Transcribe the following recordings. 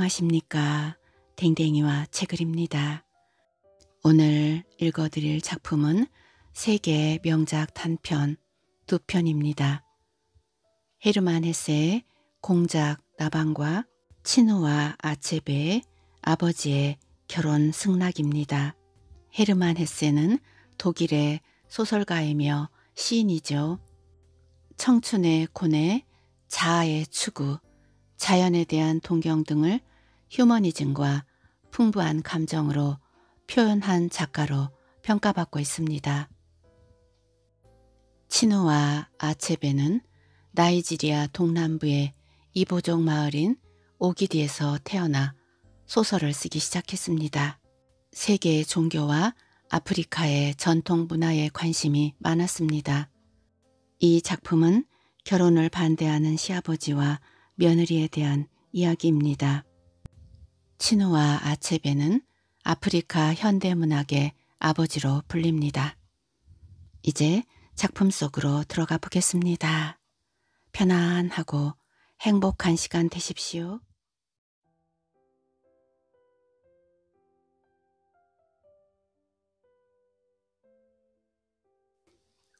안녕하십니까. 댕댕이와 책을입니다. 오늘 읽어드릴 작품은 세계 명작 단편 두 편입니다. 헤르만 헤세의 공작 나방과 친우와 아체베의 아버지의 결혼 승낙입니다. 헤르만 헤세는 독일의 소설가이며 시인이죠. 청춘의 고뇌, 자아의 추구, 자연에 대한 동경 등을 휴머니즘과 풍부한 감정으로 표현한 작가로 평가받고 있습니다. 치노와 아체베는 나이지리아 동남부의 이보종 마을인 오기디에서 태어나 소설을 쓰기 시작했습니다. 세계의 종교와 아프리카의 전통 문화에 관심이 많았습니다. 이 작품은 결혼을 반대하는 시아버지와 며느리에 대한 이야기입니다. 친우와 아체베는 아프리카 현대문학의 아버지로 불립니다. 이제 작품 속으로 들어가 보겠습니다. 편안하고 행복한 시간 되십시오.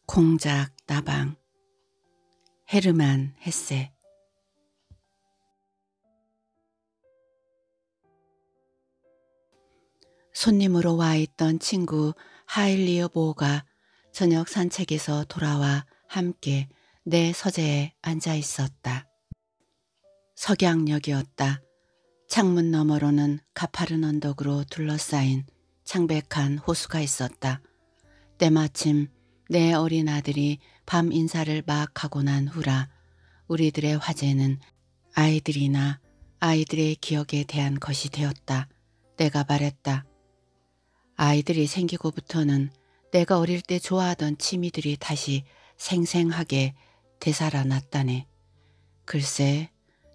공작 나방 헤르만 헤세 손님으로 와 있던 친구 하일리어 보가 저녁 산책에서 돌아와 함께 내 서재에 앉아 있었다. 석양역이었다. 창문 너머로는 가파른 언덕으로 둘러싸인 창백한 호수가 있었다. 때마침 내 어린 아들이 밤 인사를 막 하고 난 후라 우리들의 화제는 아이들이나 아이들의 기억에 대한 것이 되었다. 내가 말했다. 아이들이 생기고부터는 내가 어릴 때 좋아하던 취미들이 다시 생생하게 되살아났다네. 글쎄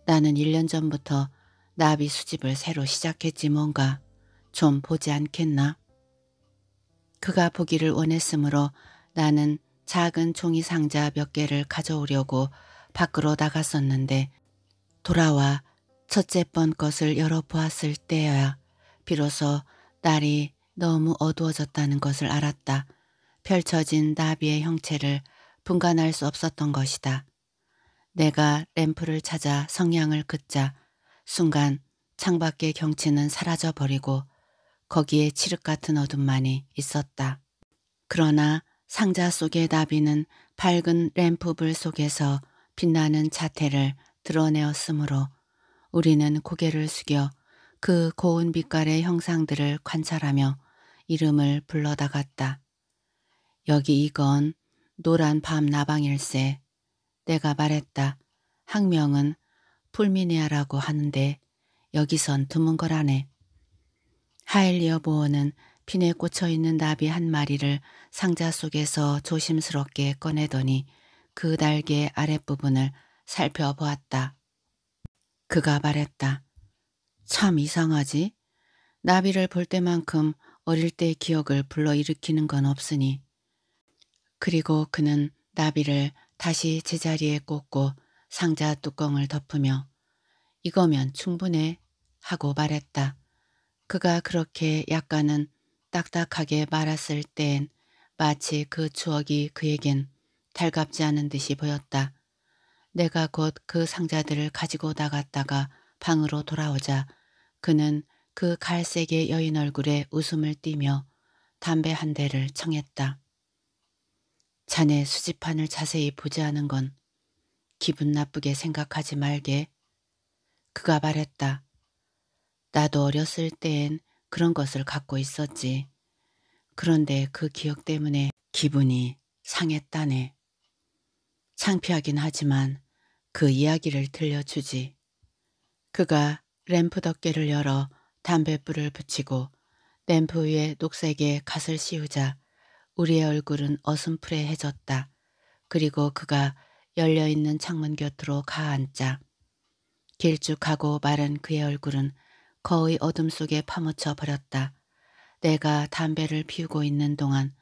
나는 1년 전부터 나비 수집을 새로 시작했지 뭔가 좀 보지 않겠나. 그가 보기를 원했으므로 나는 작은 종이 상자 몇 개를 가져오려고 밖으로 나갔었는데 돌아와 첫째 번 것을 열어보았을 때야 비로소 날이 너무 어두워졌다는 것을 알았다. 펼쳐진 나비의 형체를 분간할 수 없었던 것이다. 내가 램프를 찾아 성향을 긋자 순간 창밖의 경치는 사라져 버리고 거기에 칠흑 같은 어둠만이 있었다. 그러나 상자 속의 나비는 밝은 램프불 속에서 빛나는 자태를 드러내었으므로 우리는 고개를 숙여 그 고운 빛깔의 형상들을 관찰하며 이름을 불러다 갔다. 여기 이건 노란 밤 나방일세. 내가 말했다. 학명은 풀미네아라고 하는데 여기선 드문 거라네. 하일리어 보호는 핀에 꽂혀 있는 나비 한 마리를 상자 속에서 조심스럽게 꺼내더니 그달개 아랫부분을 살펴보았다. 그가 말했다. 참 이상하지? 나비를 볼 때만큼 어릴 때의 기억을 불러일으키는 건 없으니 그리고 그는 나비를 다시 제자리에 꽂고 상자 뚜껑을 덮으며 이거면 충분해 하고 말했다. 그가 그렇게 약간은 딱딱하게 말았을 때엔 마치 그 추억이 그에겐 달갑지 않은 듯이 보였다. 내가 곧 그 상자들을 가지고 나갔다가 방으로 돌아오자 그는 그 갈색의 여인 얼굴에 웃음을 띠며 담배 한 대를 청했다. 자네 수집판을 자세히 보지 않은 건 기분 나쁘게 생각하지 말게. 그가 말했다. 나도 어렸을 때엔 그런 것을 갖고 있었지. 그런데 그 기억 때문에 기분이 상했다네. 창피하긴 하지만 그 이야기를 들려주지. 그가 램프 덮개를 열어 담뱃불을 붙이고 램프 위에 녹색의 갓을 씌우자 우리의 얼굴은 어슴푸레해졌다. 그리고 그가 열려있는 창문 곁으로 가앉자 길쭉하고 마른 그의 얼굴은 거의 어둠 속에 파묻혀 버렸다. 내가 담배를 피우고 있는 동안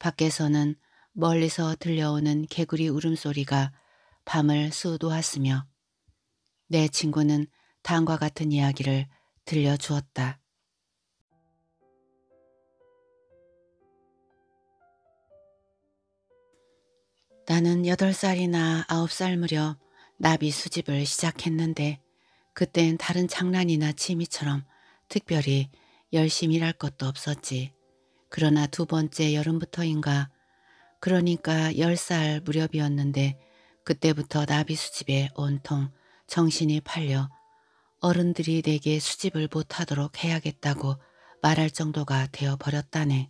밖에서는 멀리서 들려오는 개구리 울음소리가 밤을 수도왔으며내 친구는 당과 같은 이야기를 들려주었다. 나는 8살이나 9살 무렵 나비 수집을 시작했는데 그땐 다른 장난이나 취미처럼 특별히 열심히 일할 것도 없었지. 그러나 두 번째 여름부터인가 그러니까 10살 무렵이었는데 그때부터 나비 수집에 온통 정신이 팔려 어른들이 내게 수집을 못하도록 해야겠다고 말할 정도가 되어버렸다네.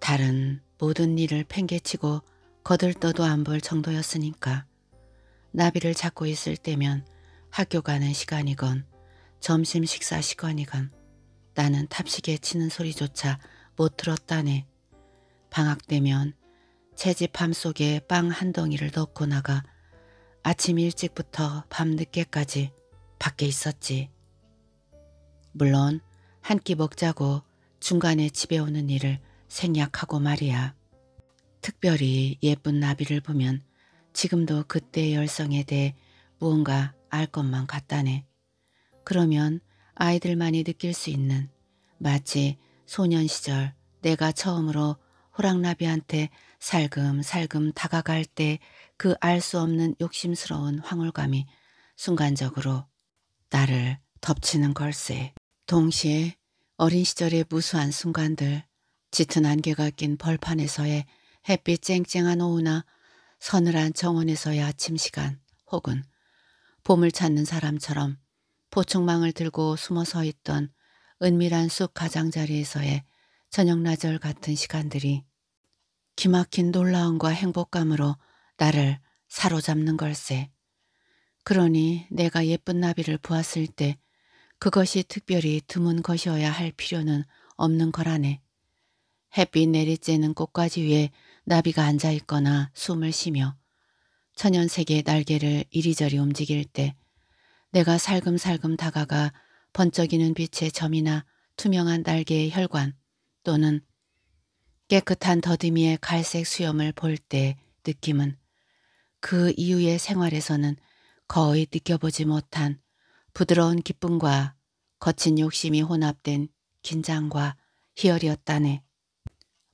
다른 모든 일을 팽개치고 거들떠도 안 볼 정도였으니까 나비를 잡고 있을 때면 학교 가는 시간이건 점심 식사 시간이건 나는 탑식에 치는 소리조차 못 들었다네. 방학 때면 채집함 속에 빵 한 덩이를 넣고 나가 아침 일찍부터 밤늦게까지 밖에 있었지. 물론 한 끼 먹자고 중간에 집에 오는 일을 생략하고 말이야. 특별히 예쁜 나비를 보면 지금도 그때의 열성에 대해 무언가 알 것만 같다네. 그러면 아이들만이 느낄 수 있는 마치 소년 시절 내가 처음으로 호랑나비한테 살금살금 다가갈 때 그 알 수 없는 욕심스러운 황홀감이 순간적으로 나를 덮치는 걸세. 동시에 어린 시절의 무수한 순간들, 짙은 안개가 낀 벌판에서의 햇빛 쨍쨍한 오후나 서늘한 정원에서의 아침 시간 혹은 봄을 찾는 사람처럼 포충망을 들고 숨어 서 있던 은밀한 숲 가장자리에서의 저녁나절 같은 시간들이 기막힌 놀라움과 행복감으로 나를 사로잡는 걸세. 그러니 내가 예쁜 나비를 보았을 때 그것이 특별히 드문 것이어야 할 필요는 없는 거라네. 햇빛 내리쬐는 꽃가지 위에 나비가 앉아있거나 숨을 쉬며 천연색의 날개를 이리저리 움직일 때 내가 살금살금 다가가 번쩍이는 빛의 점이나 투명한 날개의 혈관 또는 깨끗한 더듬이의 갈색 수염을 볼 때 느낌은 그 이후의 생활에서는 거의 느껴보지 못한 부드러운 기쁨과 거친 욕심이 혼합된 긴장과 희열이었다네.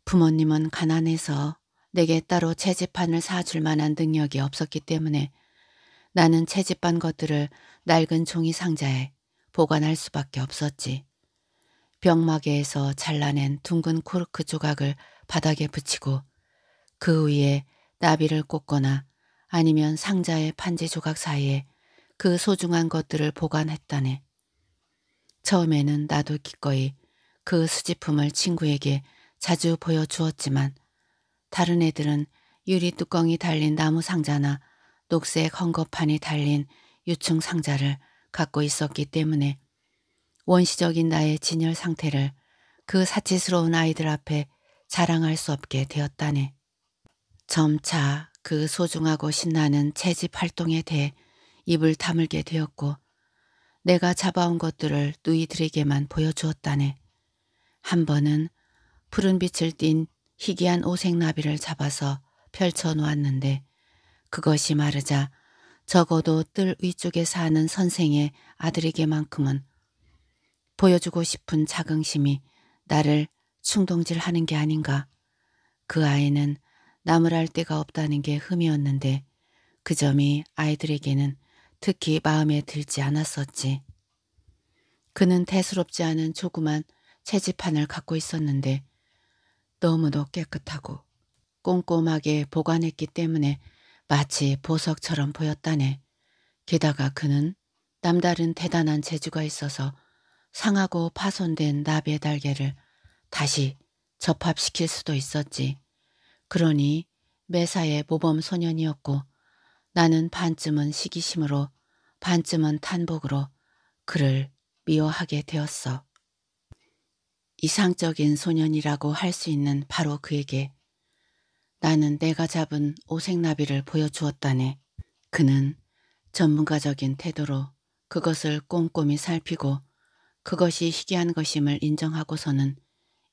부모님은 가난해서 내게 따로 채집판을 사줄 만한 능력이 없었기 때문에 나는 채집한 것들을 낡은 종이 상자에 보관할 수밖에 없었지. 병마개에서 잘라낸 둥근 코르크 조각을 바닥에 붙이고 그 위에 나비를 꽂거나 아니면 상자의 판지 조각 사이에 그 소중한 것들을 보관했다네. 처음에는 나도 기꺼이 그 수집품을 친구에게 자주 보여주었지만 다른 애들은 유리 뚜껑이 달린 나무 상자나 녹색 헝겊판이 달린 유충 상자를 갖고 있었기 때문에 원시적인 나의 진열 상태를 그 사치스러운 아이들 앞에 자랑할 수 없게 되었다네. 점차 그 소중하고 신나는 채집 활동에 대해 입을 다물게 되었고 내가 잡아온 것들을 누이들에게만 보여주었다네. 한 번은 푸른 빛을 띤 희귀한 오색나비를 잡아서 펼쳐놓았는데 그것이 마르자 적어도 뜰 위쪽에 사는 선생의 아들에게만큼은 보여주고 싶은 자긍심이 나를 충동질하는 게 아닌가. 그 아이는 남을 알 데가 없다는 게 흠이었는데 그 점이 아이들에게는 특히 마음에 들지 않았었지. 그는 대수롭지 않은 조그만 채집판을 갖고 있었는데 너무도 깨끗하고 꼼꼼하게 보관했기 때문에 마치 보석처럼 보였다네. 게다가 그는 남다른 대단한 재주가 있어서 상하고 파손된 나비의 달걀을 다시 접합시킬 수도 있었지. 그러니 매사에 모범 소년이었고 나는 반쯤은 시기심으로 반쯤은 탄복으로 그를 미워하게 되었어. 이상적인 소년이라고 할 수 있는 바로 그에게 나는 내가 잡은 오색나비를 보여주었다네. 그는 전문가적인 태도로 그것을 꼼꼼히 살피고 그것이 희귀한 것임을 인정하고서는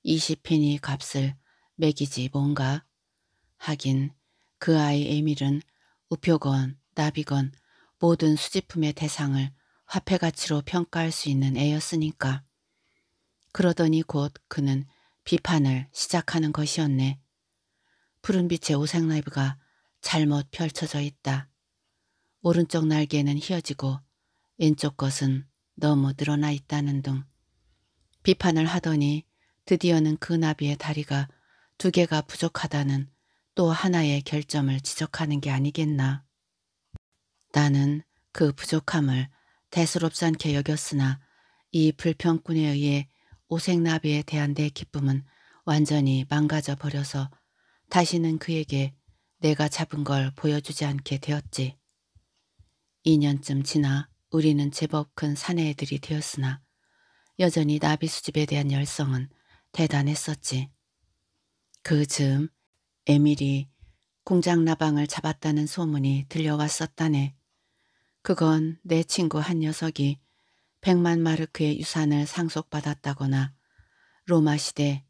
이0페니 값을 매기지 뭔가 하긴 그 아이 에밀은 우표건 나비건 모든 수집품의 대상을 화폐가치로 평가할 수 있는 애였으니까. 그러더니 곧 그는 비판을 시작하는 것이었네. 푸른빛의 오색나이브가 잘못 펼쳐져 있다. 오른쪽 날개는 휘어지고 왼쪽 것은 너무 늘어나 있다는 등 비판을 하더니 드디어는 그 나비의 다리가 두 개가 부족하다는 또 하나의 결점을 지적하는 게 아니겠나. 나는 그 부족함을 대수롭지 않게 여겼으나 이 불평꾼에 의해 오색나비에 대한 내 기쁨은 완전히 망가져 버려서 다시는 그에게 내가 잡은 걸 보여주지 않게 되었지. 2년쯤 지나 우리는 제법 큰 사내애들이 되었으나 여전히 나비 수집에 대한 열성은 대단했었지. 그 즈음 에밀이 공장 나방을 잡았다는 소문이 들려왔었다네. 그건 내 친구 한 녀석이 백만 마르크의 유산을 상속받았다거나 로마 시대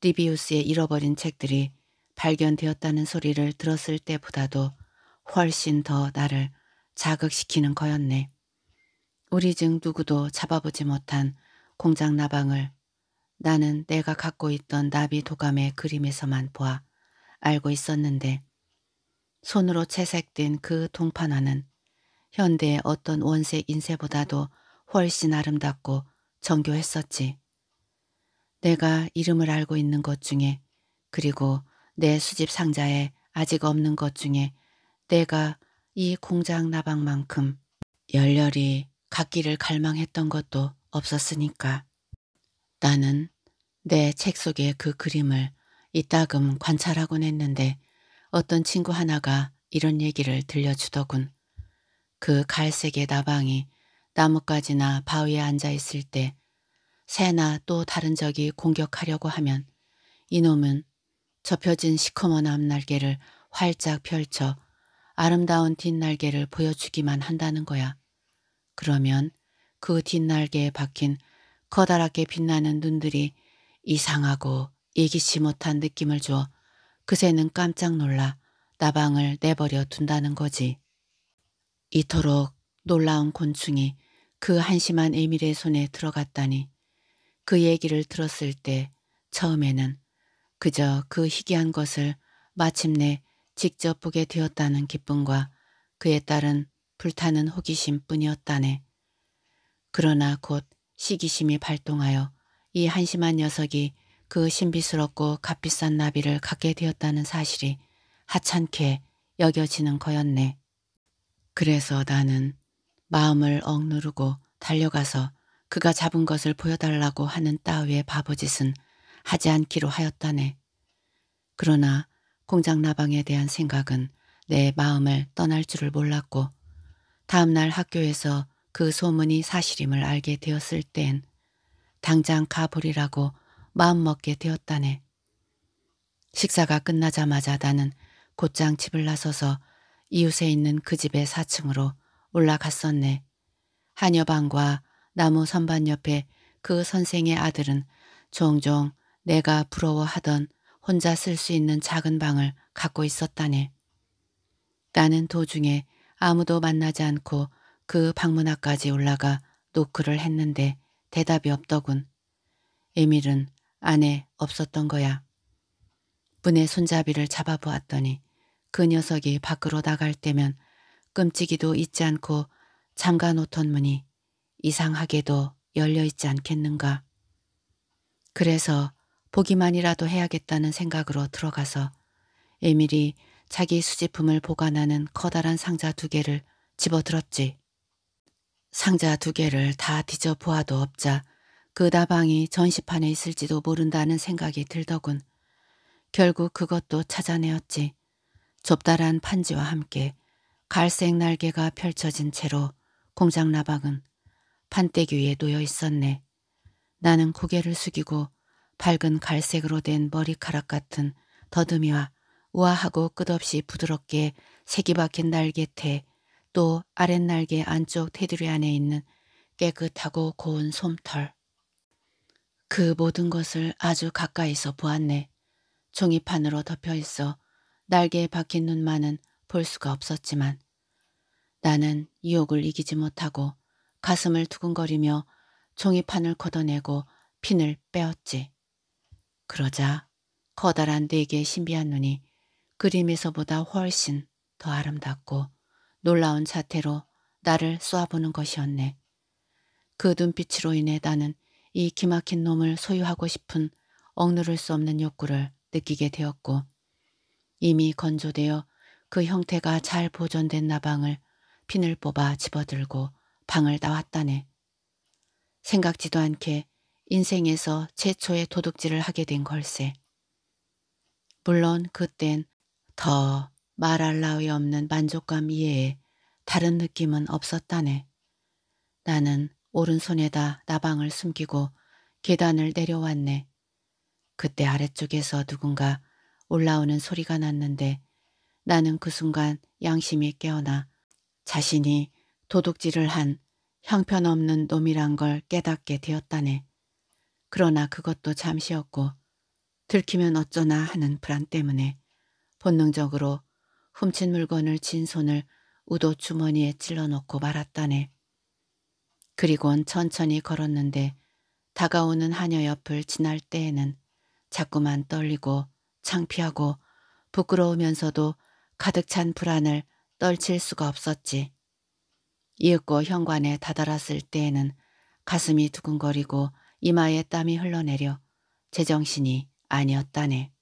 리비우스의 잃어버린 책들이 발견되었다는 소리를 들었을 때보다도 훨씬 더 나를 자극시키는 거였네. 우리 중 누구도 잡아보지 못한 공장 나방을 나는 내가 갖고 있던 나비 도감의 그림에서만 보아 알고 있었는데 손으로 채색된 그 동판화는 현대의 어떤 원색 인쇄보다도 훨씬 아름답고 정교했었지. 내가 이름을 알고 있는 것 중에 그리고 내 수집 상자에 아직 없는 것 중에 내가 이 공장 나방만큼 열렬히 갓길을 갈망했던 것도 없었으니까. 나는 내 책 속의 그 그림을 이따금 관찰하곤 했는데 어떤 친구 하나가 이런 얘기를 들려주더군. 그 갈색의 나방이 나뭇가지나 바위에 앉아있을 때 새나 또 다른 적이 공격하려고 하면 이놈은 접혀진 시커먼 앞날개를 활짝 펼쳐 아름다운 뒷날개를 보여주기만 한다는 거야. 그러면 그 뒷날개에 박힌 커다랗게 빛나는 눈들이 이상하고 이기시 못한 느낌을 줘 그새는 깜짝 놀라 나방을 내버려 둔다는 거지. 이토록 놀라운 곤충이 그 한심한 에밀의 손에 들어갔다니 그 얘기를 들었을 때 처음에는 그저 그 희귀한 것을 마침내 직접 보게 되었다는 기쁨과 그에 따른 불타는 호기심 뿐이었다네. 그러나 곧 시기심이 발동하여 이 한심한 녀석이 그 신비스럽고 값비싼 나비를 갖게 되었다는 사실이 하찮게 여겨지는 거였네. 그래서 나는 마음을 억누르고 달려가서 그가 잡은 것을 보여달라고 하는 따위의 바보짓은 하지 않기로 하였다네. 그러나 공장 나방에 대한 생각은 내 마음을 떠날 줄을 몰랐고 다음날 학교에서 그 소문이 사실임을 알게 되었을 땐 당장 가보리라고 마음먹게 되었다네. 식사가 끝나자마자 나는 곧장 집을 나서서 이웃에 있는 그 집의 4층으로 올라갔었네. 한여방과 나무 선반 옆에 그 선생의 아들은 종종 내가 부러워하던 혼자 쓸 수 있는 작은 방을 갖고 있었다네. 나는 도중에 아무도 만나지 않고 그 방문 앞까지 올라가 노크를 했는데 대답이 없더군. 에밀은 안에 없었던 거야. 분의 손잡이를 잡아보았더니 그 녀석이 밖으로 나갈 때면 끔찍이도 잊지 않고 잠가놓던 문이 이상하게도 열려있지 않겠는가. 그래서 보기만이라도 해야겠다는 생각으로 들어가서 에밀이 자기 수집품을 보관하는 커다란 상자 두 개를 집어들었지. 상자 두 개를 다 뒤져보아도 없자 그 다방이 전시판에 있을지도 모른다는 생각이 들더군. 결국 그것도 찾아내었지. 좁다란 판지와 함께 갈색 날개가 펼쳐진 채로 공장 나방은 판때기 위에 놓여 있었네. 나는 고개를 숙이고 밝은 갈색으로 된 머리카락 같은 더듬이와 우아하고 끝없이 부드럽게 색이 박힌 날개테 또 아랫날개 안쪽 테두리 안에 있는 깨끗하고 고운 솜털. 그 모든 것을 아주 가까이서 보았네. 종이판으로 덮여 있어 날개에 박힌 눈만은 볼 수가 없었지만 나는 유혹을 이기지 못하고 가슴을 두근거리며 종이판을 걷어내고 핀을 빼었지. 그러자 커다란 네 개의 신비한 눈이 그림에서보다 훨씬 더 아름답고 놀라운 자태로 나를 쏘아보는 것이었네. 그 눈빛으로 인해 나는 이 기막힌 놈을 소유하고 싶은 억누를 수 없는 욕구를 느끼게 되었고 이미 건조되어 그 형태가 잘 보존된 나방을 핀을 뽑아 집어들고 방을 나왔다네. 생각지도 않게 인생에서 최초의 도둑질을 하게 된 걸세. 물론 그땐 더 말할 나위 없는 만족감 이외에 다른 느낌은 없었다네. 나는 오른손에다 나방을 숨기고 계단을 내려왔네. 그때 아래쪽에서 누군가 올라오는 소리가 났는데 나는 그 순간 양심이 깨어나 자신이 도둑질을 한 형편없는 놈이란 걸 깨닫게 되었다네. 그러나 그것도 잠시였고 들키면 어쩌나 하는 불안 때문에 본능적으로 훔친 물건을 진 손을 우도 주머니에 찔러놓고 말았다네. 그리곤 천천히 걸었는데 다가오는 하녀 옆을 지날 때에는 자꾸만 떨리고 창피하고 부끄러우면서도 가득 찬 불안을 떨칠 수가 없었지. 이윽고 현관에 다다랐을 때에는 가슴이 두근거리고 이마에 땀이 흘러내려 제정신이 아니었다네.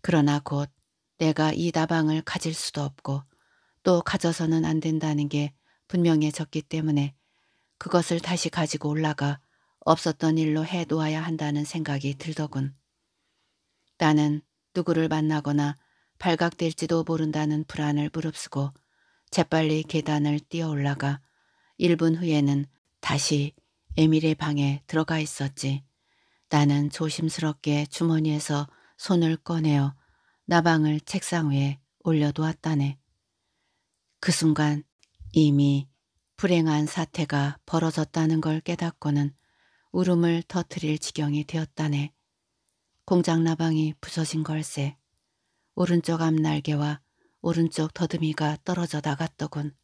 그러나 곧 내가 이다방을 가질 수도 없고 또 가져서는 안 된다는 게 분명해졌기 때문에 그것을 다시 가지고 올라가 없었던 일로 해놓아야 한다는 생각이 들더군. 나는 누구를 만나거나 발각될지도 모른다는 불안을 무릅쓰고 재빨리 계단을 뛰어 올라가 1분 후에는 다시 에밀의 방에 들어가 있었지. 나는 조심스럽게 주머니에서 손을 꺼내어 나방을 책상 위에 올려두었다네. 그 순간 이미 불행한 사태가 벌어졌다는 걸 깨닫고는 울음을 터뜨릴 지경이 되었다네. 공장 나방이 부서진 걸세. 오른쪽 앞날개와 오른쪽 더듬이가 떨어져 나갔더군.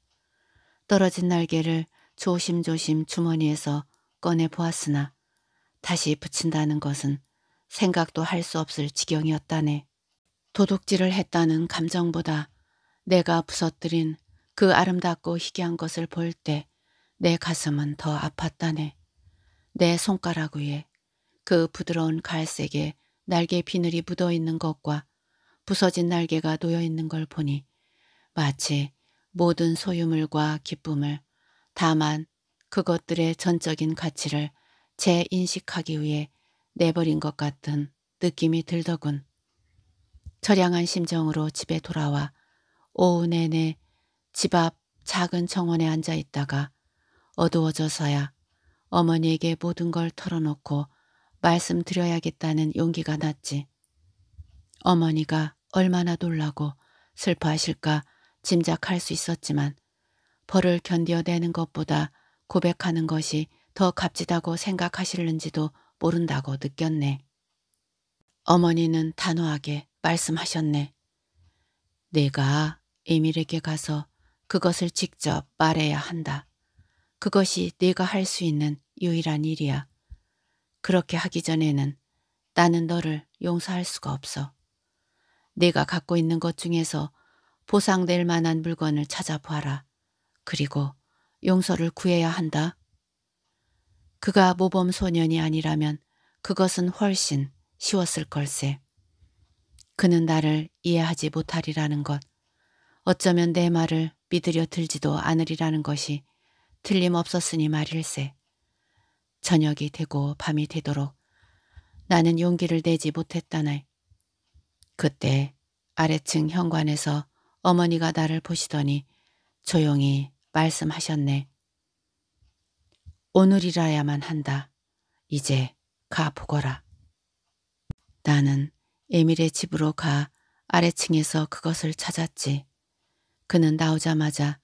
떨어진 날개를 조심조심 주머니에서 꺼내 보았으나 다시 붙인다는 것은 생각도 할 수 없을 지경이었다네. 도둑질을 했다는 감정보다 내가 부서뜨린 그 아름답고 희귀한 것을 볼 때 내 가슴은 더 아팠다네. 내 손가락 위에 그 부드러운 갈색의 날개 비늘이 묻어 있는 것과 부서진 날개가 놓여 있는 걸 보니 마치 모든 소유물과 기쁨을 다만 그것들의 전적인 가치를 재인식하기 위해 내버린 것 같은 느낌이 들더군. 처량한 심정으로 집에 돌아와 오후 내내 집앞 작은 정원에 앉아 있다가 어두워져서야 어머니에게 모든 걸 털어놓고 말씀드려야겠다는 용기가 났지. 어머니가 얼마나 놀라고 슬퍼하실까 짐작할 수 있었지만 벌을 견뎌내는 것보다 고백하는 것이 더 값지다고 생각하실는지도 모른다고 느꼈네. 어머니는 단호하게 말씀하셨네. 내가 에밀에게 가서 그것을 직접 말해야 한다. 그것이 네가 할 수 있는 유일한 일이야. 그렇게 하기 전에는 나는 너를 용서할 수가 없어. 네가 갖고 있는 것 중에서 보상될 만한 물건을 찾아보아라. 그리고 용서를 구해야 한다. 그가 모범 소년이 아니라면 그것은 훨씬 쉬웠을 걸세. 그는 나를 이해하지 못하리라는 것. 어쩌면 내 말을 비들여 들지도 않으리라는 것이 틀림없었으니 말일세. 저녁이 되고 밤이 되도록 나는 용기를 내지 못했다네. 그때 아래층 현관에서 어머니가 나를 보시더니 조용히 말씀하셨네. 오늘이라야만 한다. 이제 가 보거라. 나는 에밀의 집으로 가 아래층에서 그것을 찾았지. 그는 나오자마자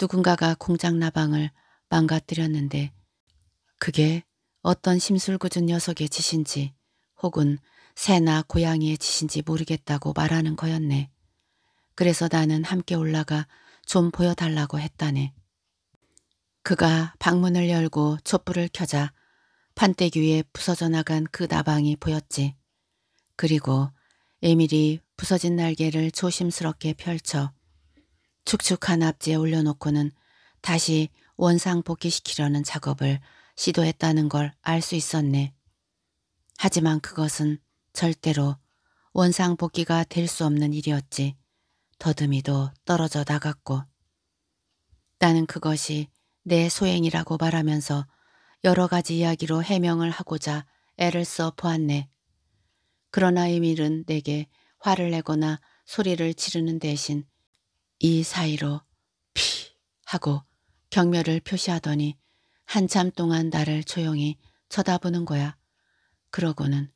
누군가가 공장 나방을 망가뜨렸는데 그게 어떤 심술궂은 녀석의 짓인지 혹은 새나 고양이의 짓인지 모르겠다고 말하는 거였네. 그래서 나는 함께 올라가 좀 보여달라고 했다네. 그가 방문을 열고 촛불을 켜자 판때기 위에 부서져 나간 그 나방이 보였지. 그리고 에밀이 부서진 날개를 조심스럽게 펼쳐 축축한 앞지에 올려놓고는 다시 원상 복귀시키려는 작업을 시도했다는 걸 알 수 있었네. 하지만 그것은 절대로 원상 복귀가 될 수 없는 일이었지. 더듬이도 떨어져 나갔고. 나는 그것이 내 소행이라고 말하면서 여러 가지 이야기로 해명을 하고자 애를 써 보았네. 그러나 이 밀은 내게 화를 내거나 소리를 지르는 대신 이 사이로 피 하고 경멸을 표시하더니 한참 동안 나를 조용히 쳐다보는 거야. 그러고는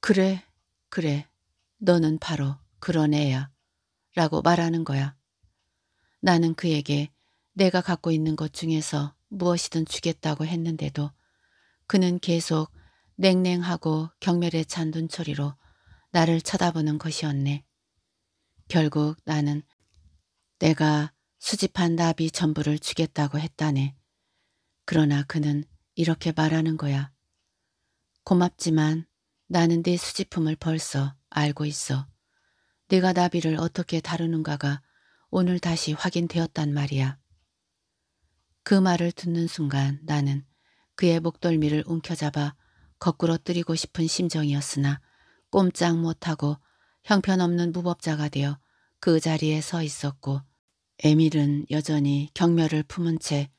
그래 그래 너는 바로 그런 애야 라고 말하는 거야. 나는 그에게 내가 갖고 있는 것 중에서 무엇이든 주겠다고 했는데도 그는 계속 냉랭하고 경멸에 찬 눈초리로 나를 쳐다보는 것이었네. 결국 나는 내가 수집한 나비 전부를 주겠다고 했다네. 그러나 그는 이렇게 말하는 거야. 고맙지만 나는 네 수집품을 벌써 알고 있어. 네가 나비를 어떻게 다루는가가 오늘 다시 확인되었단 말이야. 그 말을 듣는 순간 나는 그의 목덜미를 움켜잡아 거꾸로 뜨리고 싶은 심정이었으나 꼼짝 못하고 형편없는 무법자가 되어 그 자리에 서 있었고 에밀은 여전히 경멸을 품은 채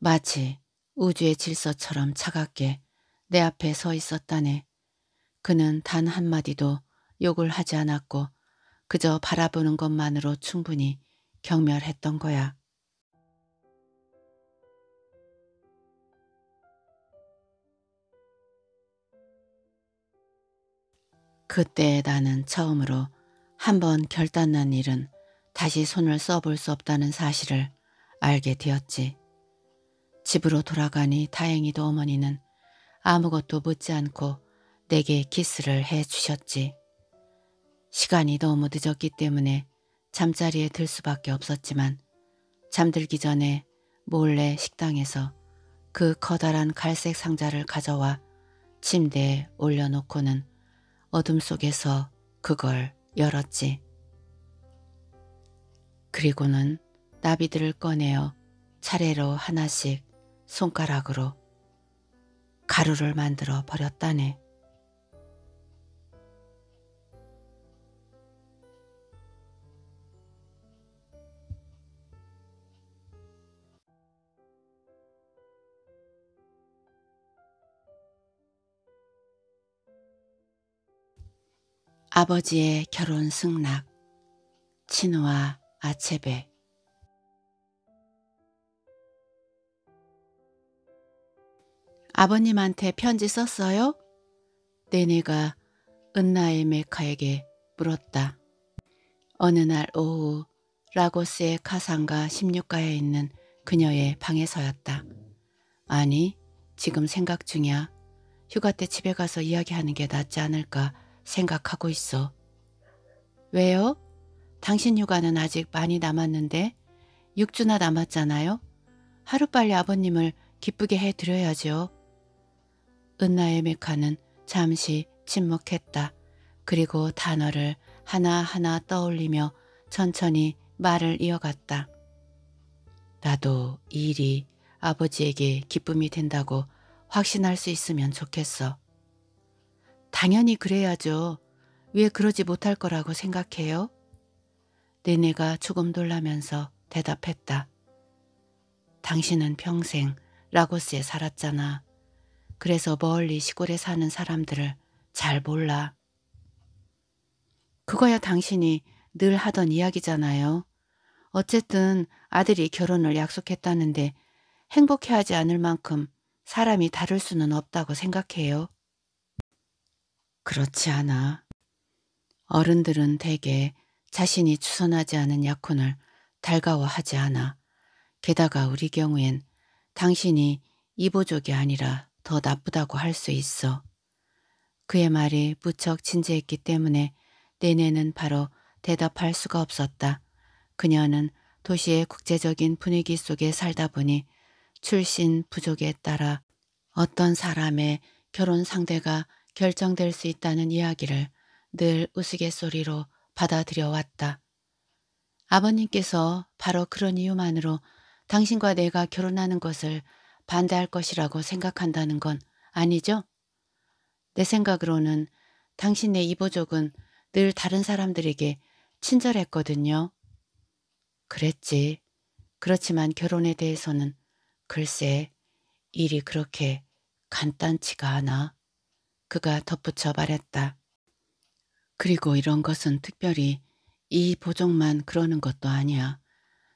마치 우주의 질서처럼 차갑게 내 앞에 서 있었다네. 그는 단 한마디도 욕을 하지 않았고 그저 바라보는 것만으로 충분히 경멸했던 거야. 그때 나는 처음으로 한번 결단난 일은 다시 손을 써볼 수 없다는 사실을 알게 되었지. 집으로 돌아가니 다행히도 어머니는 아무것도 묻지 않고 내게 키스를 해주셨지. 시간이 너무 늦었기 때문에 잠자리에 들 수밖에 없었지만 잠들기 전에 몰래 식당에서 그 커다란 갈색 상자를 가져와 침대에 올려놓고는 어둠 속에서 그걸 열었지. 그리고는 나비들을 꺼내어 차례로 하나씩 손가락으로 가루를 만들어 버렸다네. 아버지의 결혼 승낙 친우와 아체베 아버님한테 편지 썼어요? 내내가 네, 은나의 메카에게 물었다. 어느 날 오후 라고스의 카상가 16가에 있는 그녀의 방에서였다. 아니, 지금 생각 중이야. 휴가 때 집에 가서 이야기하는 게 낫지 않을까 생각하고 있어. 왜요? 당신 휴가는 아직 많이 남았는데 6주나 남았잖아요. 하루빨리 아버님을 기쁘게 해드려야죠. 은나의 메카는 잠시 침묵했다. 그리고 단어를 하나하나 떠올리며 천천히 말을 이어갔다. 나도 이 일이 아버지에게 기쁨이 된다고 확신할 수 있으면 좋겠어. 당연히 그래야죠. 왜 그러지 못할 거라고 생각해요? 내내가 네, 조금 놀라면서 대답했다. 당신은 평생 라고스에 살았잖아. 그래서 멀리 시골에 사는 사람들을 잘 몰라. 그거야 당신이 늘 하던 이야기잖아요. 어쨌든 아들이 결혼을 약속했다는데 행복해하지 않을 만큼 사람이 다를 수는 없다고 생각해요. 그렇지 않아. 어른들은 대개 자신이 추선하지 않은 약혼을 달가워하지 않아. 게다가 우리 경우엔 당신이 이보족이 아니라 더 나쁘다고 할 수 있어. 그의 말이 무척 진지했기 때문에 내내는 바로 대답할 수가 없었다. 그녀는 도시의 국제적인 분위기 속에 살다 보니 출신 부족에 따라 어떤 사람의 결혼 상대가 결정될 수 있다는 이야기를 늘 우스갯소리로 받아들여 왔다. 아버님께서 바로 그런 이유만으로 당신과 내가 결혼하는 것을 반대할 것이라고 생각한다는 건 아니죠? 내 생각으로는 당신의 이보족은 늘 다른 사람들에게 친절했거든요. 그랬지. 그렇지만 결혼에 대해서는 글쎄 일이 그렇게 간단치가 않아. 그가 덧붙여 말했다. 그리고 이런 것은 특별히 이 보정만 그러는 것도 아니야.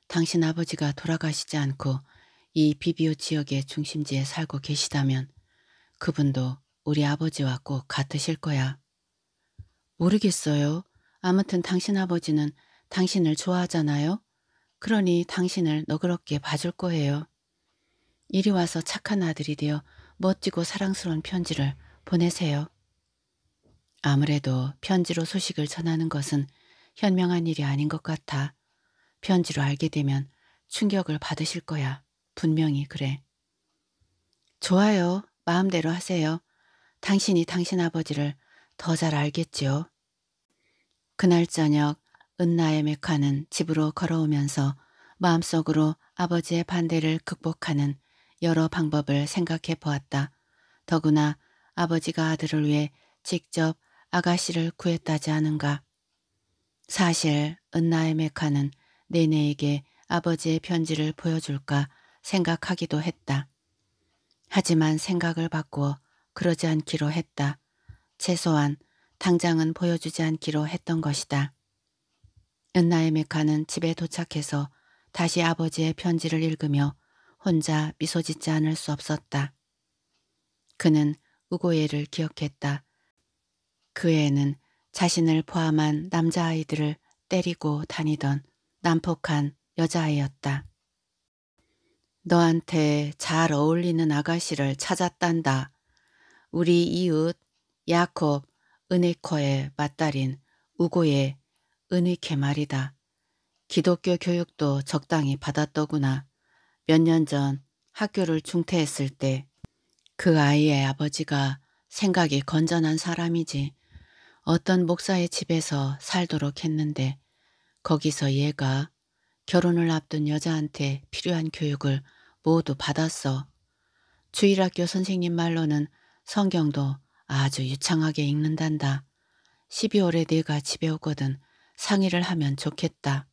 당신 아버지가 돌아가시지 않고 이 비비오 지역의 중심지에 살고 계시다면 그분도 우리 아버지와 꼭 같으실 거야. 모르겠어요. 아무튼 당신 아버지는 당신을 좋아하잖아요. 그러니 당신을 너그럽게 봐줄 거예요. 이리 와서 착한 아들이 되어 멋지고 사랑스러운 편지를 보내세요. 아무래도 편지로 소식을 전하는 것은 현명한 일이 아닌 것 같아. 편지로 알게 되면 충격을 받으실 거야. 분명히 그래. 좋아요. 마음대로 하세요. 당신이 당신 아버지를 더 잘 알겠지요. 그날 저녁 은나의 메카는 집으로 걸어오면서 마음속으로 아버지의 반대를 극복하는 여러 방법을 생각해 보았다. 더구나 아버지가 아들을 위해 직접 아가씨를 구했다지 않은가. 사실 은나의 메카는 네네에게 아버지의 편지를 보여줄까 생각하기도 했다. 하지만 생각을 바꾸어 그러지 않기로 했다. 최소한 당장은 보여주지 않기로 했던 것이다. 은나의 메카는 집에 도착해서 다시 아버지의 편지를 읽으며 혼자 미소 짓지 않을 수 없었다. 그는 우고예를 기억했다. 그 애는 자신을 포함한 남자아이들을 때리고 다니던 난폭한 여자아이였다. 너한테 잘 어울리는 아가씨를 찾았단다. 우리 이웃 야콥 은의커의 맞딸인 우고의 은의케 말이다. 기독교 교육도 적당히 받았더구나. 몇 년 전 학교를 중퇴했을 때그 아이의 아버지가 생각이 건전한 사람이지 어떤 목사의 집에서 살도록 했는데 거기서 얘가 결혼을 앞둔 여자한테 필요한 교육을 모두 받았어. 주일학교 선생님 말로는 성경도 아주 유창하게 읽는단다. 12월에 네가 집에 오거든 상의를 하면 좋겠다.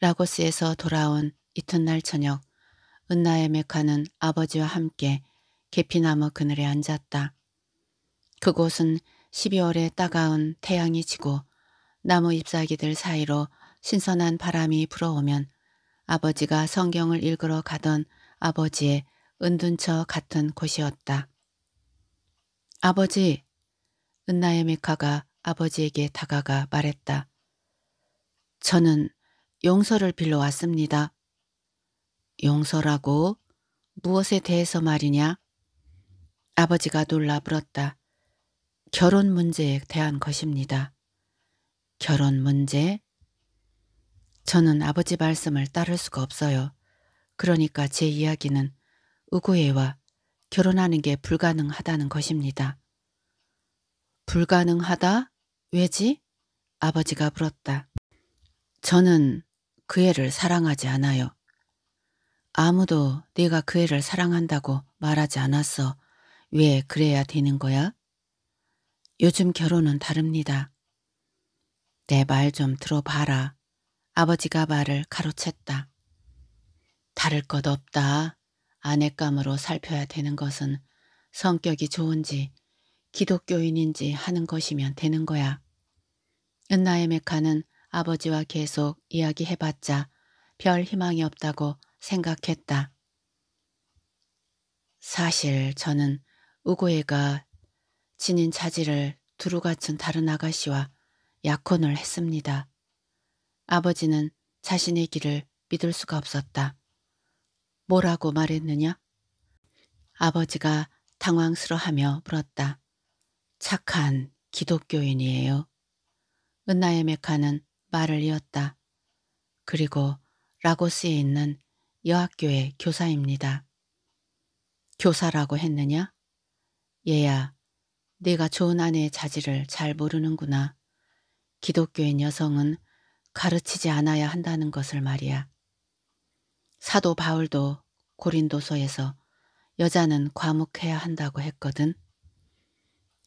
라고스에서 돌아온 이튿날 저녁 은나의 메카는 아버지와 함께 계피나무 그늘에 앉았다. 그곳은 12월에 따가운 태양이 지고 나무 잎사귀들 사이로 신선한 바람이 불어오면 아버지가 성경을 읽으러 가던 아버지의 은둔처 같은 곳이었다. 아버지! 은나의 메카가 아버지에게 다가가 말했다. 저는 용서를 빌러 왔습니다. 용서라고 무엇에 대해서 말이냐? 아버지가 놀라 불었다 결혼 문제에 대한 것입니다. 결혼 문제? 저는 아버지 말씀을 따를 수가 없어요. 그러니까 제 이야기는 의구해와 결혼하는 게 불가능하다는 것입니다. 불가능하다? 왜지? 아버지가 불었다 저는 그 애를 사랑하지 않아요. 아무도 네가 그 애를 사랑한다고 말하지 않았어. 왜 그래야 되는 거야? 요즘 결혼은 다릅니다. 내 말 좀 들어봐라. 아버지가 말을 가로챘다. 다를 것 없다. 아내감으로 살펴야 되는 것은 성격이 좋은지 기독교인인지 하는 것이면 되는 거야. 은나의 메카는 아버지와 계속 이야기해봤자 별 희망이 없다고 생각했다. 사실 저는 우고예가 지닌 자질을 두루 갖춘 다른 아가씨와 약혼을 했습니다. 아버지는 자신의 길을 믿을 수가 없었다. 뭐라고 말했느냐? 아버지가 당황스러워하며 물었다. 착한 기독교인이에요. 은나의 메카는 말을 이었다. 그리고 라고스에 있는 여학교의 교사입니다. 교사라고 했느냐? 얘야, 네가 좋은 아내의 자질을 잘 모르는구나. 기독교인 여성은 가르치지 않아야 한다는 것을 말이야. 사도 바울도 고린도서에서 여자는 과묵해야 한다고 했거든.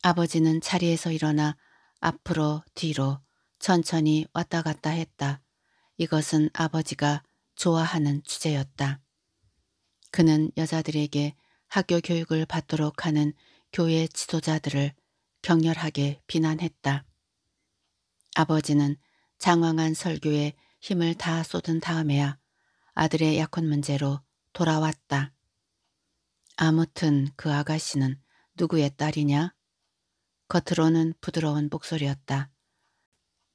아버지는 자리에서 일어나 앞으로 뒤로 천천히 왔다 갔다 했다. 이것은 아버지가 좋아하는 주제였다. 그는 여자들에게 학교 교육을 받도록 하는 교회 지도자들을 격렬하게 비난했다. 아버지는 장황한 설교에 힘을 다 쏟은 다음에야 아들의 약혼 문제로 돌아왔다. 아무튼 그 아가씨는 누구의 딸이냐? 겉으로는 부드러운 목소리였다.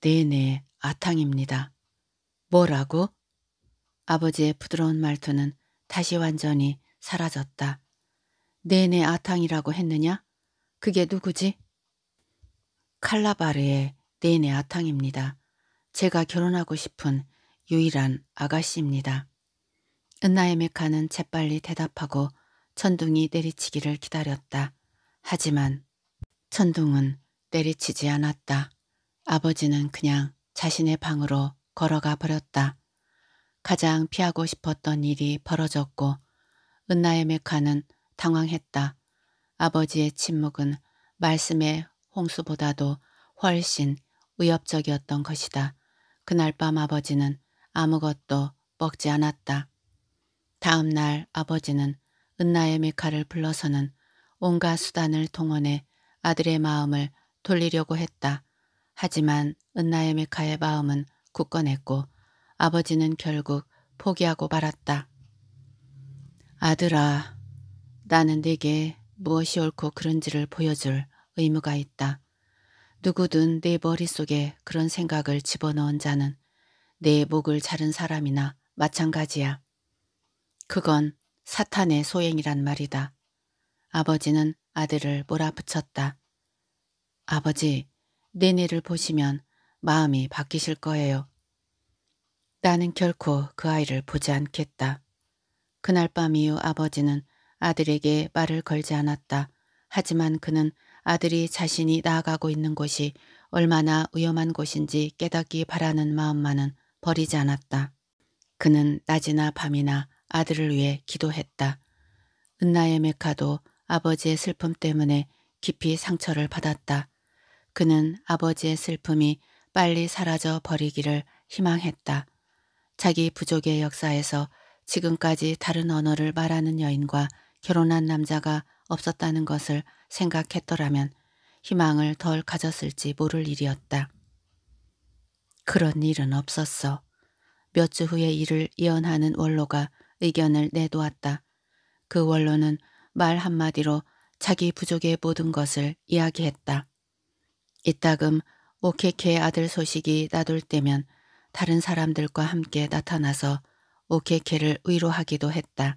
네네, 네, 아탕입니다. 뭐라고? 아버지의 부드러운 말투는 다시 완전히 사라졌다. 내내 네, 네, 아탕이라고 했느냐? 그게 누구지? 칼라바르의 내내 네, 아탕입니다. 제가 결혼하고 싶은 유일한 아가씨입니다. 은나의 메카는 재빨리 대답하고 천둥이 내리치기를 기다렸다. 하지만 천둥은 내리치지 않았다. 아버지는 그냥 자신의 방으로 걸어가 버렸다. 가장 피하고 싶었던 일이 벌어졌고 은나의 메카는 당황했다. 아버지의 침묵은 말씀의 홍수보다도 훨씬 위협적이었던 것이다. 그날 밤 아버지는 아무것도 먹지 않았다. 다음 날 아버지는 은나의 메카를 불러서는 온갖 수단을 동원해 아들의 마음을 돌리려고 했다. 하지만 은나의 메카의 마음은 굳건했고 아버지는 결국 포기하고 말았다. 아들아, 나는 네게 무엇이 옳고 그런지를 보여줄 의무가 있다. 누구든 네 머릿속에 그런 생각을 집어넣은 자는 네 목을 자른 사람이나 마찬가지야. 그건 사탄의 소행이란 말이다. 아버지는 아들을 몰아붙였다. 아버지, 내내를 보시면 마음이 바뀌실 거예요. 나는 결코 그 아이를 보지 않겠다. 그날 밤 이후 아버지는 아들에게 말을 걸지 않았다. 하지만 그는 아들이 자신이 나아가고 있는 곳이 얼마나 위험한 곳인지 깨닫기 바라는 마음만은 버리지 않았다. 그는 낮이나 밤이나 아들을 위해 기도했다. 은나의 메카도 아버지의 슬픔 때문에 깊이 상처를 받았다. 그는 아버지의 슬픔이 빨리 사라져 버리기를 희망했다. 자기 부족의 역사에서 지금까지 다른 언어를 말하는 여인과 결혼한 남자가 없었다는 것을 생각했더라면 희망을 덜 가졌을지 모를 일이었다. 그런 일은 없었어. 몇 주 후에 이를 예언하는 원로가 의견을 내놓았다. 그 원로는 말 한마디로 자기 부족의 모든 것을 이야기했다. 이따금 오케케의 아들 소식이 나돌 때면 다른 사람들과 함께 나타나서 오케케를 위로하기도 했다.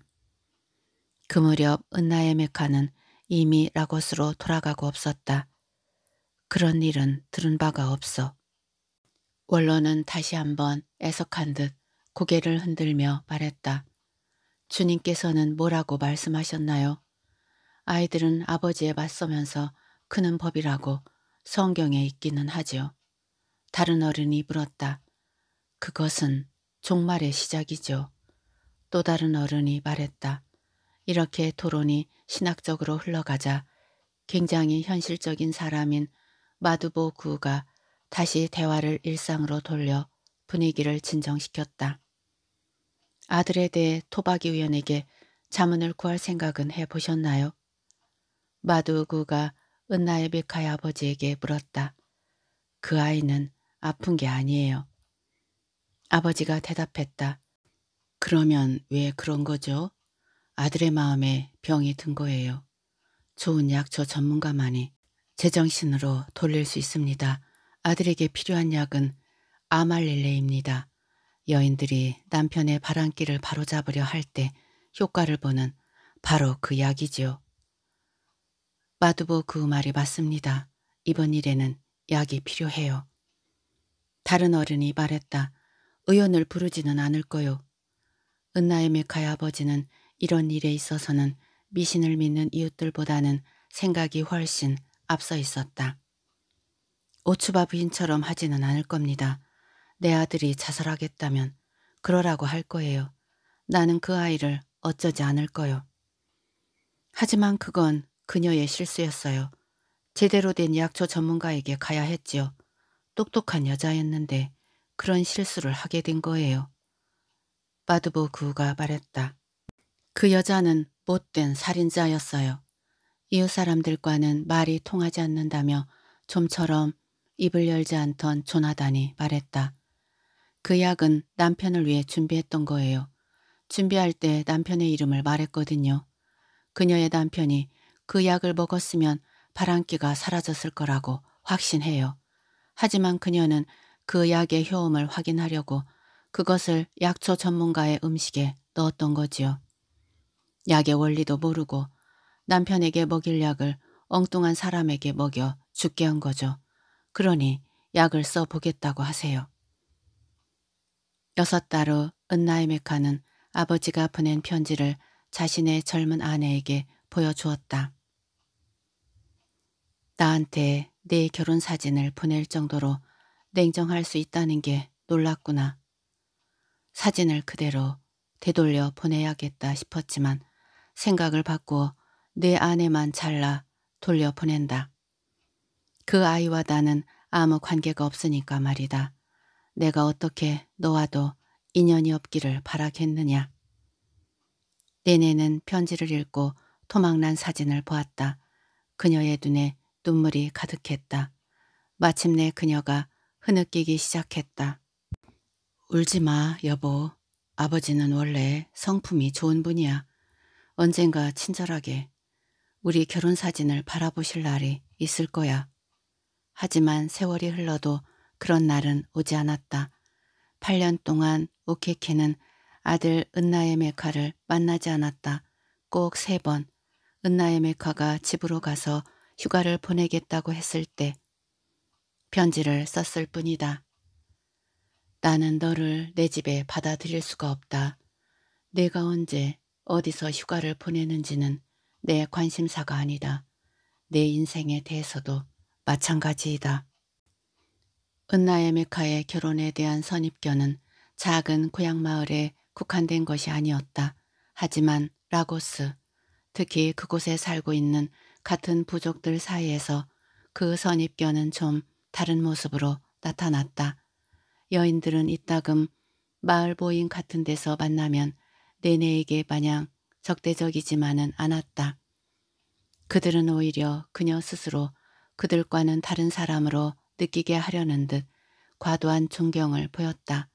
그 무렵 은나의 메카는 이미 라고스로 돌아가고 없었다. 그런 일은 들은 바가 없어. 원로는 다시 한번 애석한 듯 고개를 흔들며 말했다. 주님께서는 뭐라고 말씀하셨나요? 아이들은 아버지에 맞서면서 크는 법이라고 성경에 있기는 하죠 다른 어른이 물었다. 그것은 종말의 시작이죠. 또 다른 어른이 말했다. 이렇게 토론이 신학적으로 흘러가자 굉장히 현실적인 사람인 마두보 구가 다시 대화를 일상으로 돌려 분위기를 진정시켰다. 아들에 대해 토박이 위원에게 자문을 구할 생각은 해보셨나요? 마두구가 은나의 밀카의 아버지에게 물었다. 그 아이는 아픈 게 아니에요. 아버지가 대답했다. 그러면 왜 그런 거죠? 아들의 마음에 병이 든 거예요. 좋은 약초 전문가만이 제정신으로 돌릴 수 있습니다. 아들에게 필요한 약은 아말릴레입니다. 여인들이 남편의 바람길을 바로잡으려 할 때 효과를 보는 바로 그 약이지요. 마두보 그 말이 맞습니다. 이번 일에는 약이 필요해요. 다른 어른이 말했다. 의원을 부르지는 않을 거요. 은나의 메카의 아버지는 이런 일에 있어서는 미신을 믿는 이웃들보다는 생각이 훨씬 앞서 있었다. 오추바 부인처럼 하지는 않을 겁니다. 내 아들이 자살하겠다면 그러라고 할 거예요. 나는 그 아이를 어쩌지 않을 거요. 하지만 그건 그녀의 실수였어요. 제대로 된 약초 전문가에게 가야 했지요. 똑똑한 여자였는데 그런 실수를 하게 된 거예요. 바드보 구가 말했다. 그 여자는 못된 살인자였어요. 이웃 사람들과는 말이 통하지 않는다며 좀처럼 입을 열지 않던 조나단이 말했다. 그 약은 남편을 위해 준비했던 거예요. 준비할 때 남편의 이름을 말했거든요. 그녀의 남편이 그 약을 먹었으면 바람기가 사라졌을 거라고 확신해요. 하지만 그녀는 그 약의 효험을 확인하려고 그것을 약초 전문가의 음식에 넣었던 거지요. 약의 원리도 모르고 남편에게 먹일 약을 엉뚱한 사람에게 먹여 죽게 한 거죠. 그러니 약을 써보겠다고 하세요. 여섯 달 후은나이 메카는 아버지가 보낸 편지를 자신의 젊은 아내에게 보여주었다. 나한테 내 결혼 사진을 보낼 정도로 냉정할 수 있다는 게 놀랐구나. 사진을 그대로 되돌려 보내야겠다 싶었지만 생각을 바꾸어 내 아내만 잘라 돌려 보낸다. 그 아이와 나는 아무 관계가 없으니까 말이다. 내가 어떻게 너와도 인연이 없기를 바라겠느냐. 내내는 편지를 읽고 토막난 사진을 보았다. 그녀의 눈에 눈물이 가득했다. 마침내 그녀가 흐느끼기 시작했다. 울지 마, 여보. 아버지는 원래 성품이 좋은 분이야. 언젠가 친절하게 우리 결혼 사진을 바라보실 날이 있을 거야. 하지만 세월이 흘러도 그런 날은 오지 않았다. 8년 동안 오케케는 아들 은나의 메카를 만나지 않았다. 꼭 세 번. 은나의 메카가 집으로 가서 휴가를 보내겠다고 했을 때 편지를 썼을 뿐이다. 나는 너를 내 집에 받아들일 수가 없다. 내가 언제 어디서 휴가를 보내는지는 내 관심사가 아니다. 내 인생에 대해서도 마찬가지이다. 은나의 메카의 결혼에 대한 선입견은 작은 고향 마을에 국한된 것이 아니었다. 하지만 라고스, 특히 그곳에 살고 있는 같은 부족들 사이에서 그 선입견은 좀 다른 모습으로 나타났다. 여인들은 이따금 마을 보인 같은 데서 만나면 내내에게 마냥 적대적이지만은 않았다. 그들은 오히려 그녀 스스로 그들과는 다른 사람으로 느끼게 하려는 듯 과도한 존경을 보였다.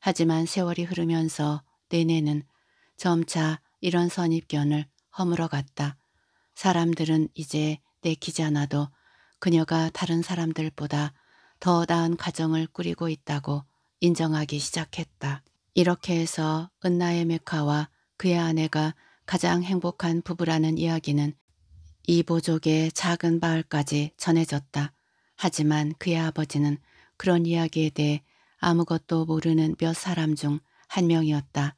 하지만 세월이 흐르면서 내내는 점차 이런 선입견을 허물어갔다. 사람들은 이제 내키지 않아도 그녀가 다른 사람들보다 더 나은 가정을 꾸리고 있다고 인정하기 시작했다. 이렇게 해서 은나의 메카와 그의 아내가 가장 행복한 부부라는 이야기는 이보족의 작은 마을까지 전해졌다. 하지만 그의 아버지는 그런 이야기에 대해 아무것도 모르는 몇 사람 중 한 명이었다.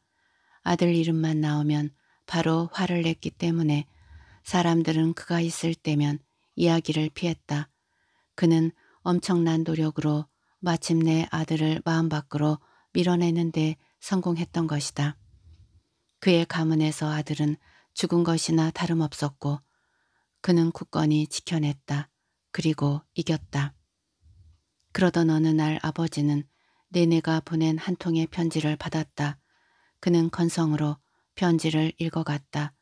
아들 이름만 나오면 바로 화를 냈기 때문에 사람들은 그가 있을 때면 이야기를 피했다. 그는 엄청난 노력으로 마침내 아들을 마음 밖으로 밀어내는데 성공했던 것이다. 그의 가문에서 아들은 죽은 것이나 다름없었고 그는 굳건히 지켜냈다. 그리고 이겼다. 그러던 어느 날 아버지는 내내가 보낸 한 통의 편지를 받았다. 그는 건성으로 편지를 읽어갔다.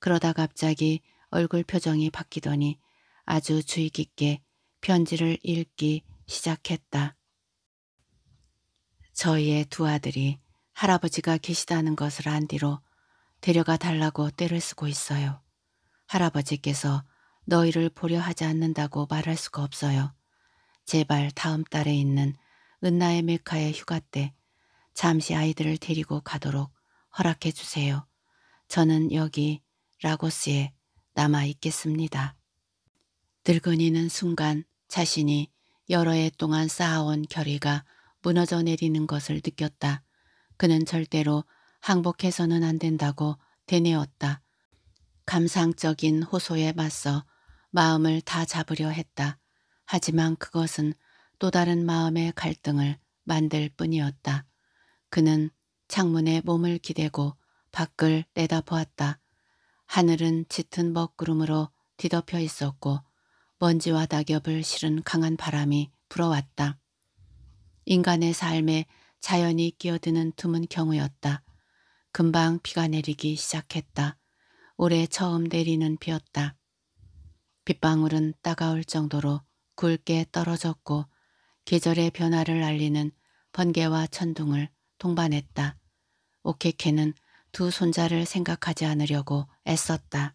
그러다 갑자기 얼굴 표정이 바뀌더니 아주 주의 깊게 편지를 읽기 시작했다. 저희의 두 아들이 할아버지가 계시다는 것을 안 뒤로 데려가 달라고 떼를 쓰고 있어요. 할아버지께서 너희를 보려 하지 않는다고 말할 수가 없어요. 제발 다음 달에 있는 은나의 메카의 휴가 때 잠시 아이들을 데리고 가도록 허락해 주세요. 저는 여기 라고스에 남아 있겠습니다. 늙은이는 순간 자신이 여러 해 동안 쌓아온 결의가 무너져 내리는 것을 느꼈다. 그는 절대로 항복해서는 안 된다고 되뇌었다. 감상적인 호소에 맞서 마음을 다 잡으려 했다. 하지만 그것은 또 다른 마음의 갈등을 만들 뿐이었다. 그는 창문에 몸을 기대고 밖을 내다보았다. 하늘은 짙은 먹구름으로 뒤덮여 있었고 먼지와 낙엽을 실은 강한 바람이 불어왔다. 인간의 삶에 자연이 끼어드는 드문 경우였다. 금방 비가 내리기 시작했다. 올해 처음 내리는 비였다. 빗방울은 따가울 정도로 굵게 떨어졌고 계절의 변화를 알리는 번개와 천둥을 동반했다. 오케케는 두 손자를 생각하지 않으려고 애썼다.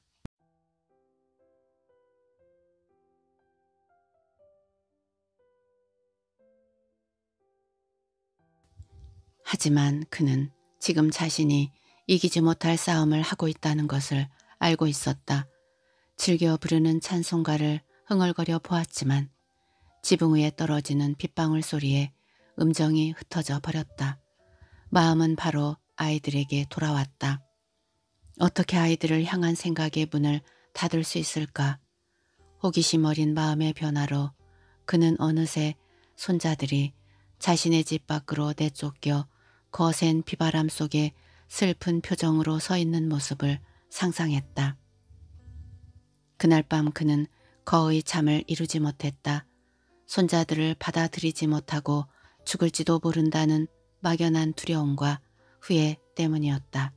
하지만 그는 지금 자신이 이기지 못할 싸움을 하고 있다는 것을 알고 있었다. 즐겨 부르는 찬송가를 흥얼거려 보았지만 지붕 위에 떨어지는 빗방울 소리에 음정이 흩어져 버렸다. 마음은 바로 아이들에게 돌아왔다. 어떻게 아이들을 향한 생각의 문을 닫을 수 있을까? 호기심 어린 마음의 변화로 그는 어느새 손자들이 자신의 집 밖으로 내쫓겨 거센 비바람 속에 슬픈 표정으로 서 있는 모습을 상상했다. 그날 밤 그는 거의 잠을 이루지 못했다. 손자들을 받아들이지 못하고 죽을지도 모른다는 막연한 두려움과 후회 때문이었다.